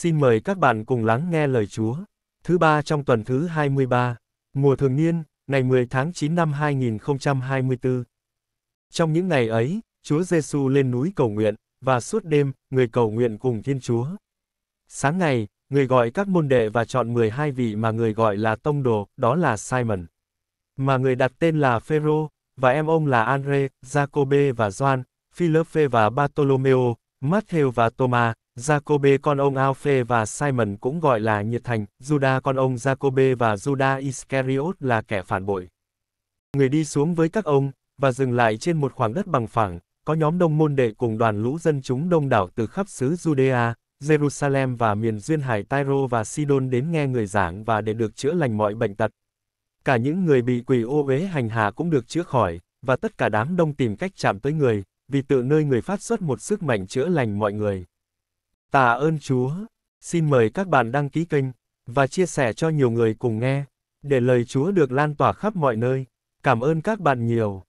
Xin mời các bạn cùng lắng nghe lời Chúa. Thứ ba trong tuần thứ 23, mùa thường niên, ngày 10 tháng 9 năm 2024. Trong những ngày ấy, Chúa Giêsu lên núi cầu nguyện, và suốt đêm, người cầu nguyện cùng Thiên Chúa. Sáng ngày, người gọi các môn đệ và chọn 12 vị mà người gọi là tông đồ, đó là Simon. Mà người đặt tên là Phêrô và em ông là Andre, Jacobe và Gioan, Philôphê và Bartolomeo, Matthew và Thomas, Jacobe con ông Alphe và Simon cũng gọi là nhiệt thành, Judah con ông Jacobe và Judah Iscariot là kẻ phản bội. Người đi xuống với các ông, và dừng lại trên một khoảng đất bằng phẳng, có nhóm đông môn đệ cùng đoàn lũ dân chúng đông đảo từ khắp xứ Judea, Jerusalem và miền duyên hải Tyro và Sidon đến nghe người giảng và để được chữa lành mọi bệnh tật. Cả những người bị quỷ ô uế hành hạ cũng được chữa khỏi, và tất cả đám đông tìm cách chạm tới người, vì tự nơi người phát xuất một sức mạnh chữa lành mọi người. Tạ ơn Chúa. Xin mời các bạn đăng ký kênh và chia sẻ cho nhiều người cùng nghe, để lời Chúa được lan tỏa khắp mọi nơi. Cảm ơn các bạn nhiều.